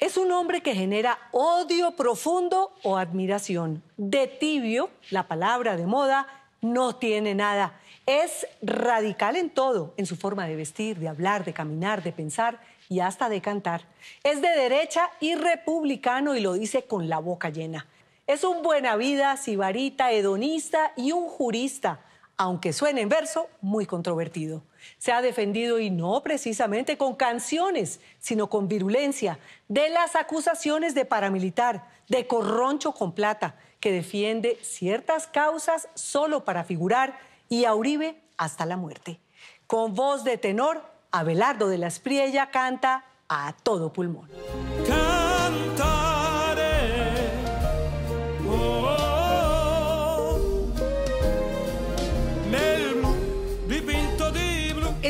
Es un hombre que genera odio profundo o admiración. De tibio, la palabra de moda, no tiene nada. Es radical en todo, en su forma de vestir, de hablar, de caminar, de pensar y hasta de cantar. Es de derecha y republicano y lo dice con la boca llena. Es un buena vida, sibarita, hedonista y un jurista, aunque suene en verso, muy controvertido se ha defendido y no precisamente con canciones, sino con virulencia, de las acusaciones de paramilitar, de corroncho con plata, que defiende ciertas causas solo para figurar y a Uribe hasta la muerte. Con voz de tenor, Abelardo de la Espriella canta a todo pulmón.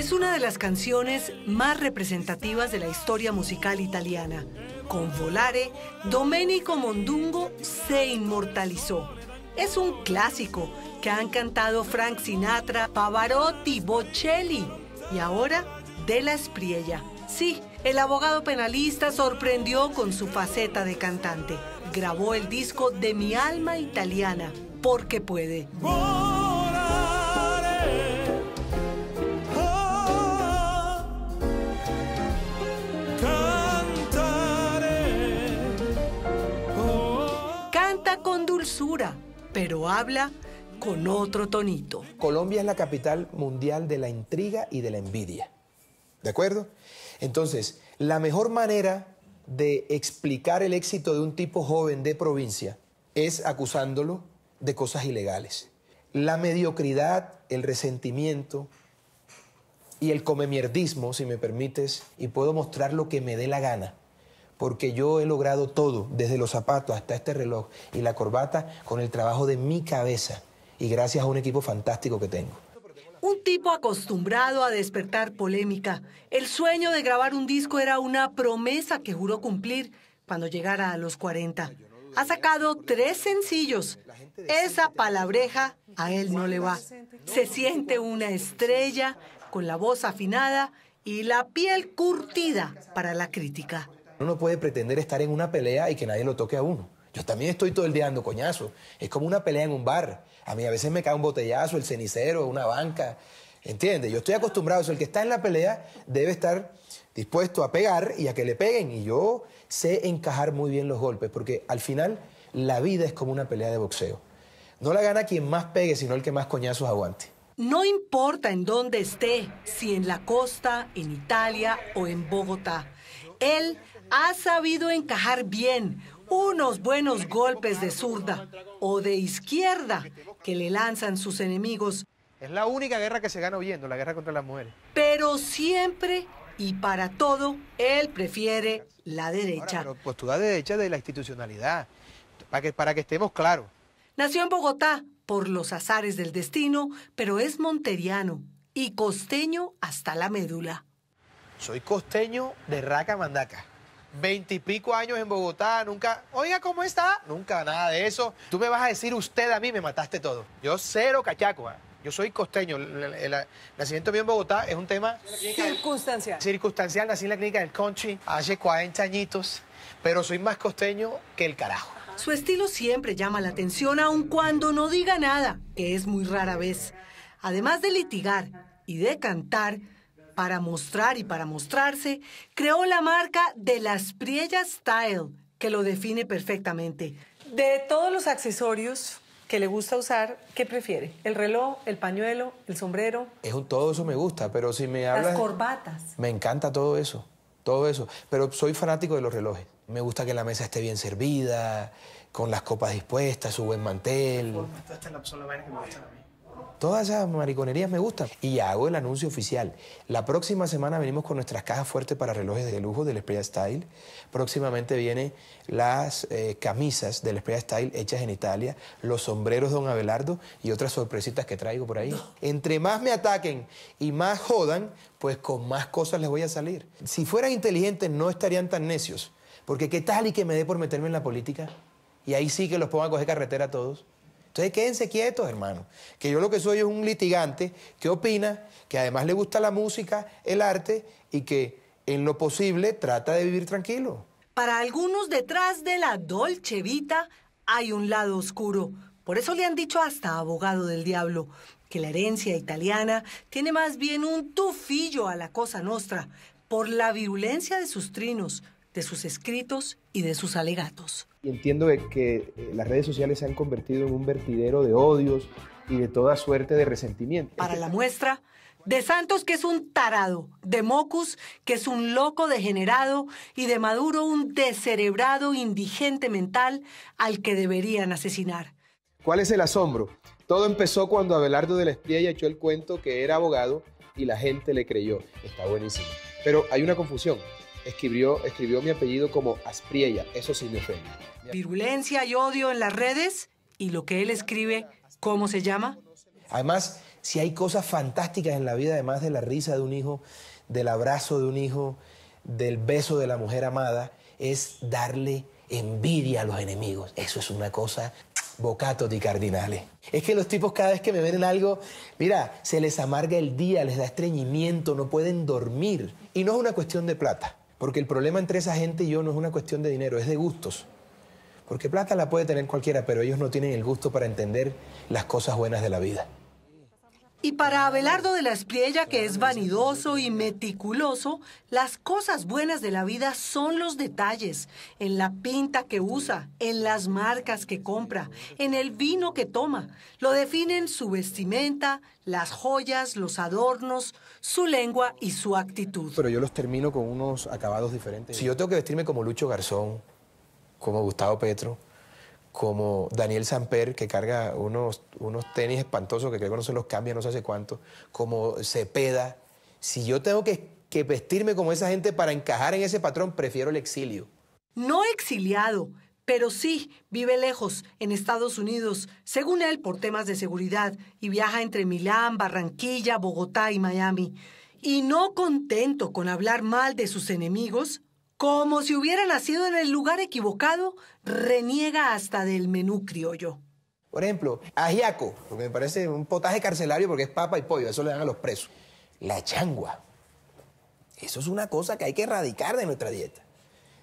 Es una de las canciones más representativas de la historia musical italiana. Con Volare, Domenico Mondungo se inmortalizó. Es un clásico que han cantado Frank Sinatra, Pavarotti, Bocelli y ahora De La Espriella. Sí, el abogado penalista sorprendió con su faceta de cantante. Grabó el disco De mi alma italiana, porque puede. con dulzura, pero habla con otro tonito. Colombia es la capital mundial de la intriga y de la envidia. ¿De acuerdo? Entonces, la mejor manera de explicar el éxito de un tipo joven de provincia es acusándolo de cosas ilegales. La mediocridad, el resentimiento y el comemierdismo, si me permites, y puedo mostrar lo que me dé la gana, porque yo he logrado todo, desde los zapatos hasta este reloj y la corbata, con el trabajo de mi cabeza y gracias a un equipo fantástico que tengo. Un tipo acostumbrado a despertar polémica. El sueño de grabar un disco era una promesa que juró cumplir cuando llegara a los 40. Ha sacado tres sencillos. Esa palabreja a él no le va. Se siente una estrella con la voz afinada y la piel curtida para la crítica. Uno no puede pretender estar en una pelea y que nadie lo toque a uno. Yo también estoy todo el día dando coñazos. Es como una pelea en un bar. A mí a veces me cae un botellazo, el cenicero, una banca. ¿Entiendes? Yo estoy acostumbrado. a eso. el que está en la pelea debe estar dispuesto a pegar y a que le peguen. Y yo sé encajar muy bien los golpes, porque al final la vida es como una pelea de boxeo. No la gana quien más pegue, sino el que más coñazos aguante. No importa en dónde esté, si en la costa, en Italia o en Bogotá, él ha sabido encajar bien unos buenos golpes de zurda o de izquierda que le lanzan sus enemigos. Es la única guerra que se gana viendo, la guerra contra las mujeres. Pero siempre y para todo, él prefiere la derecha. postura pues derecha de la institucionalidad, para que, para que estemos claros. Nació en Bogotá por los azares del destino, pero es monteriano y costeño hasta la médula. Soy costeño de Raca Mandaca veintipico años en Bogotá, nunca, oiga, ¿cómo está? Nunca, nada de eso. Tú me vas a decir, usted a mí me mataste todo. Yo cero cachaco, ah. yo soy costeño. El, nacimiento mío en Bogotá es un tema... Circunstancial. Circunstancial, nací en la clínica del country hace 40 añitos, pero soy más costeño que el carajo. Su estilo siempre llama la atención, aun cuando no diga nada, que es muy rara vez. Además de litigar y de cantar, para mostrar y para mostrarse, creó la marca de las Priella Style, que lo define perfectamente. De todos los accesorios que le gusta usar, ¿qué prefiere? ¿El reloj, el pañuelo, el sombrero? Es todo eso me gusta, pero si me hablas... Las corbatas. Me encanta todo eso, todo eso. Pero soy fanático de los relojes. Me gusta que la mesa esté bien servida, con las copas dispuestas, su buen mantel. Todas esas mariconerías me gustan. Y hago el anuncio oficial. La próxima semana venimos con nuestras cajas fuertes para relojes de lujo del Spray Style. Próximamente vienen las eh, camisas del Spray Style hechas en Italia, los sombreros de Don Abelardo y otras sorpresitas que traigo por ahí. Entre más me ataquen y más jodan, pues con más cosas les voy a salir. Si fueran inteligentes no estarían tan necios. Porque qué tal y que me dé por meterme en la política. Y ahí sí que los pongo a coger carretera a todos. Entonces quédense quietos, hermano. Que yo lo que soy es un litigante que opina, que además le gusta la música, el arte y que en lo posible trata de vivir tranquilo. Para algunos detrás de la Dolce Vita hay un lado oscuro. Por eso le han dicho hasta abogado del diablo que la herencia italiana tiene más bien un tufillo a la cosa nostra por la virulencia de sus trinos, de sus escritos y de sus alegatos y entiendo que eh, las redes sociales se han convertido en un vertidero de odios y de toda suerte de resentimiento. Para la muestra, de Santos que es un tarado, de Mocus que es un loco degenerado y de Maduro un descerebrado indigente mental al que deberían asesinar. ¿Cuál es el asombro? Todo empezó cuando Abelardo de la Espriella echó el cuento que era abogado y la gente le creyó. Está buenísimo. Pero hay una confusión. Escribió, escribió mi apellido como Aspriella, eso sí me virulencia y odio en las redes y lo que él escribe, ¿cómo se llama? Además, si hay cosas fantásticas en la vida, además de la risa de un hijo, del abrazo de un hijo, del beso de la mujer amada, es darle envidia a los enemigos. Eso es una cosa bocato de cardinales. Es que los tipos cada vez que me ven algo, mira, se les amarga el día, les da estreñimiento, no pueden dormir. Y no es una cuestión de plata, porque el problema entre esa gente y yo no es una cuestión de dinero, es de gustos. Porque plata la puede tener cualquiera, pero ellos no tienen el gusto para entender las cosas buenas de la vida. Y para Abelardo de la Espriella, que es vanidoso y meticuloso, las cosas buenas de la vida son los detalles, en la pinta que usa, en las marcas que compra, en el vino que toma. Lo definen su vestimenta, las joyas, los adornos, su lengua y su actitud. Pero yo los termino con unos acabados diferentes. Si yo tengo que vestirme como Lucho Garzón, como Gustavo Petro, como Daniel Samper, que carga unos, unos tenis espantosos que creo que no se los cambia no sé hace cuánto, como Cepeda. Si yo tengo que vestirme como esa gente para encajar en ese patrón, prefiero el exilio. No exiliado, pero sí vive lejos, en Estados Unidos, según él por temas de seguridad, y viaja entre Milán, Barranquilla, Bogotá y Miami. Y no contento con hablar mal de sus enemigos, como si hubiera nacido en el lugar equivocado, reniega hasta del menú criollo. Por ejemplo, ajiaco, porque me parece un potaje carcelario porque es papa y pollo, eso le dan a los presos. La changua. Eso es una cosa que hay que erradicar de nuestra dieta.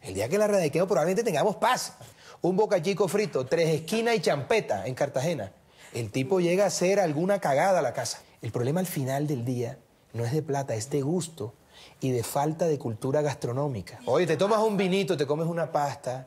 El día que la erradiquemos probablemente tengamos paz. Un bocachico frito, tres esquinas y champeta en Cartagena. El tipo llega a hacer alguna cagada a la casa. El problema al final del día no es de plata, es de gusto y de falta de cultura gastronómica. Oye, te tomas un vinito, te comes una pasta,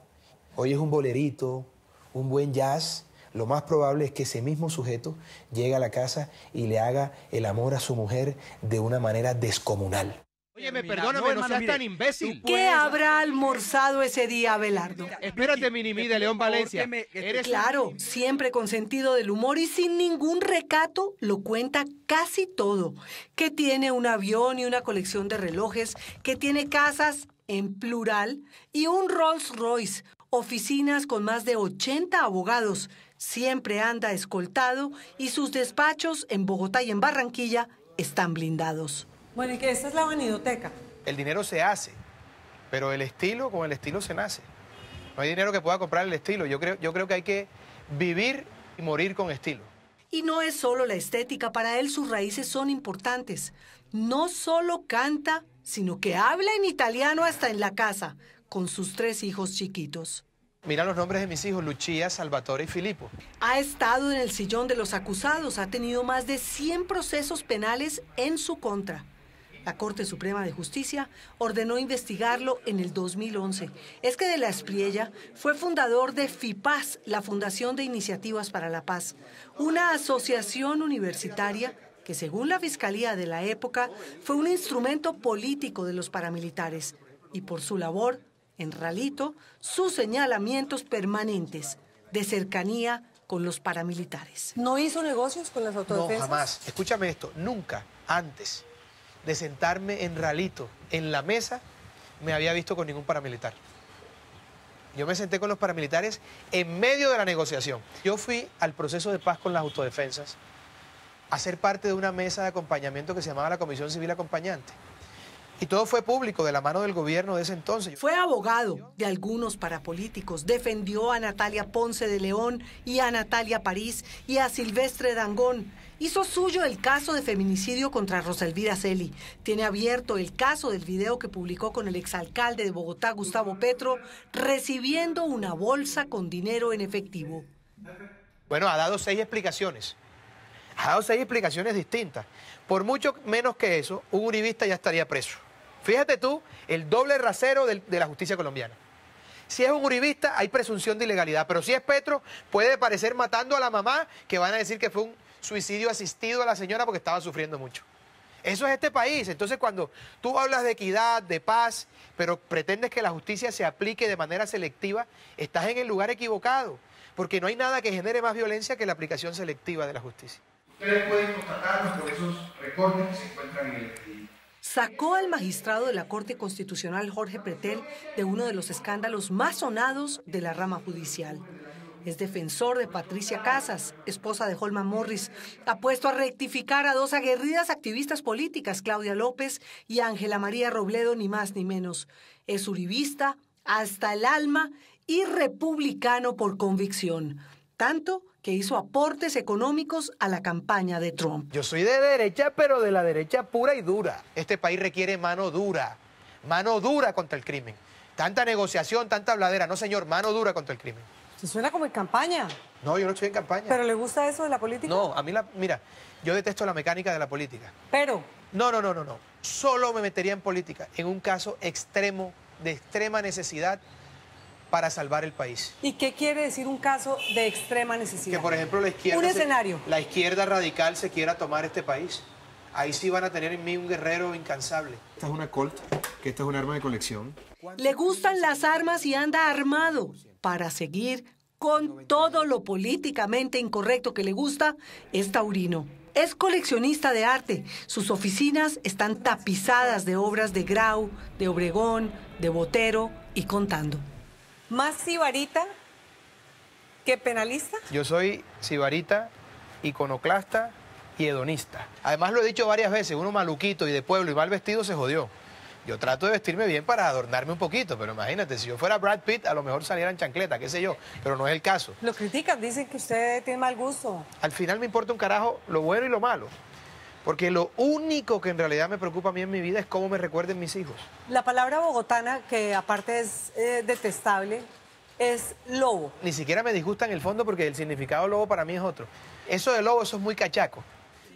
oyes un bolerito, un buen jazz, lo más probable es que ese mismo sujeto llegue a la casa y le haga el amor a su mujer de una manera descomunal. Oye, me perdóname, no, no seas tan imbécil. ¿Qué habrá almorzado ese día, Abelardo? Espérate, Minimí, de León Valencia. eres claro, siempre con sentido del humor y sin ningún recato, lo cuenta casi todo. Que tiene un avión y una colección de relojes, que tiene casas en plural y un Rolls Royce, oficinas con más de 80 abogados. Siempre anda escoltado y sus despachos en Bogotá y en Barranquilla están blindados. Bueno, y que esa es la vanidoteca. El dinero se hace, pero el estilo, con el estilo se nace. No hay dinero que pueda comprar el estilo. Yo creo, yo creo que hay que vivir y morir con estilo. Y no es solo la estética, para él sus raíces son importantes. No solo canta, sino que habla en italiano hasta en la casa, con sus tres hijos chiquitos. Mira los nombres de mis hijos, Lucía, Salvatore y Filipo. Ha estado en el sillón de los acusados, ha tenido más de 100 procesos penales en su contra. La Corte Suprema de Justicia ordenó investigarlo en el 2011. Es que de la Espriella fue fundador de FIPAS, la Fundación de Iniciativas para la Paz, una asociación universitaria que según la Fiscalía de la época fue un instrumento político de los paramilitares y por su labor, en Ralito, sus señalamientos permanentes de cercanía con los paramilitares. ¿No hizo negocios con las autodefensas? No, jamás. Escúchame esto, nunca antes de sentarme en ralito, en la mesa, me había visto con ningún paramilitar. Yo me senté con los paramilitares en medio de la negociación. Yo fui al proceso de paz con las autodefensas a ser parte de una mesa de acompañamiento que se llamaba la Comisión Civil Acompañante. Y todo fue público de la mano del gobierno de ese entonces. Fue abogado de algunos parapolíticos, defendió a Natalia Ponce de León y a Natalia París y a Silvestre Dangón hizo suyo el caso de feminicidio contra Rosalvira Celi. Tiene abierto el caso del video que publicó con el exalcalde de Bogotá, Gustavo Petro, recibiendo una bolsa con dinero en efectivo. Bueno, ha dado seis explicaciones. Ha dado seis explicaciones distintas. Por mucho menos que eso, un uribista ya estaría preso. Fíjate tú, el doble rasero de, de la justicia colombiana. Si es un uribista, hay presunción de ilegalidad. Pero si es Petro, puede parecer matando a la mamá, que van a decir que fue un suicidio asistido a la señora porque estaba sufriendo mucho. Eso es este país. Entonces, cuando tú hablas de equidad, de paz, pero pretendes que la justicia se aplique de manera selectiva, estás en el lugar equivocado, porque no hay nada que genere más violencia que la aplicación selectiva de la justicia. Ustedes pueden por esos recortes que se encuentran en el sacó al magistrado de la Corte Constitucional Jorge Pretel de uno de los escándalos más sonados de la rama judicial. Es defensor de Patricia Casas, esposa de Holman Morris. Ha puesto a rectificar a dos aguerridas activistas políticas, Claudia López y Ángela María Robledo, ni más ni menos. Es uribista hasta el alma y republicano por convicción. Tanto que hizo aportes económicos a la campaña de Trump. Yo soy de derecha, pero de la derecha pura y dura. Este país requiere mano dura, mano dura contra el crimen. Tanta negociación, tanta bladera, No, señor, mano dura contra el crimen. Se suena como en campaña. No, yo no estoy en campaña. ¿Pero le gusta eso de la política? No, a mí la... Mira, yo detesto la mecánica de la política. ¿Pero? No, no, no, no, no. Solo me metería en política en un caso extremo, de extrema necesidad para salvar el país. ¿Y qué quiere decir un caso de extrema necesidad? Que, por ejemplo, la izquierda... Un escenario. La izquierda radical se quiera tomar este país. Ahí sí van a tener en mí un guerrero incansable. Esta es una Colt, que esta es un arma de colección. Le gustan las armas y anda armado para seguir con todo lo políticamente incorrecto que le gusta, es taurino. Es coleccionista de arte. Sus oficinas están tapizadas de obras de Grau, de Obregón, de Botero y contando. ¿Más sibarita que penalista? Yo soy sibarita, iconoclasta y hedonista. Además lo he dicho varias veces, uno maluquito y de pueblo y mal vestido se jodió. Yo trato de vestirme bien para adornarme un poquito, pero imagínate, si yo fuera Brad Pitt, a lo mejor saliera en chancleta, qué sé yo, pero no es el caso. Lo critican, dicen que usted tiene mal gusto. Al final me importa un carajo lo bueno y lo malo. Porque lo único que en realidad me preocupa a mí en mi vida es cómo me recuerden mis hijos. La palabra bogotana, que aparte es eh, detestable, es lobo. Ni siquiera me disgusta en el fondo porque el significado lobo para mí es otro. Eso de lobo, eso es muy cachaco.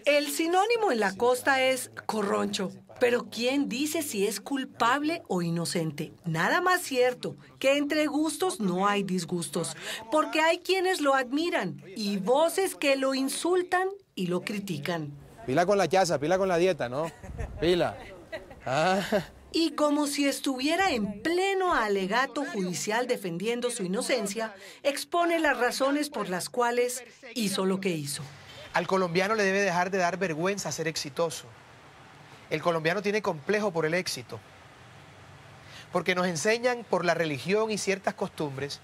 El sinónimo en la costa es corroncho. Pero ¿quién dice si es culpable o inocente? Nada más cierto, que entre gustos no hay disgustos, porque hay quienes lo admiran y voces que lo insultan y lo critican. Pila con la chaza, pila con la dieta, ¿no? Pila. Ah. Y como si estuviera en pleno alegato judicial defendiendo su inocencia, expone las razones por las cuales hizo lo que hizo. Al colombiano le debe dejar de dar vergüenza ser exitoso. El colombiano tiene complejo por el éxito, porque nos enseñan por la religión y ciertas costumbres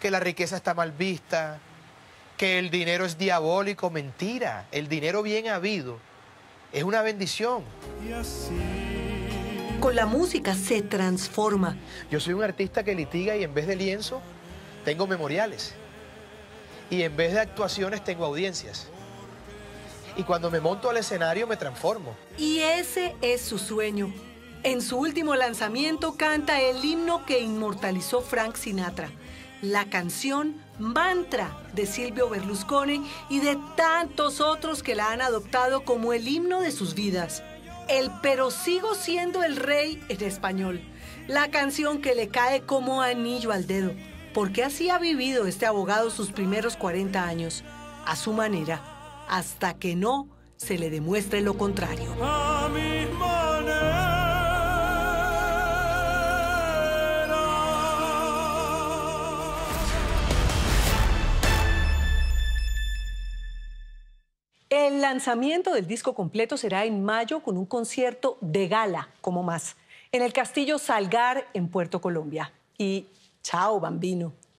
que la riqueza está mal vista, que el dinero es diabólico, mentira, el dinero bien habido es una bendición. con la música se transforma. Yo soy un artista que litiga y en vez de lienzo tengo memoriales. Y en vez de actuaciones tengo audiencias y cuando me monto al escenario me transformo. Y ese es su sueño. En su último lanzamiento canta el himno que inmortalizó Frank Sinatra, la canción Mantra de Silvio Berlusconi y de tantos otros que la han adoptado como el himno de sus vidas. El Pero sigo siendo el rey en español, la canción que le cae como anillo al dedo, porque así ha vivido este abogado sus primeros 40 años, a su manera hasta que no se le demuestre lo contrario. El lanzamiento del disco completo será en mayo con un concierto de gala, como más, en el Castillo Salgar en Puerto Colombia. Y chao, bambino.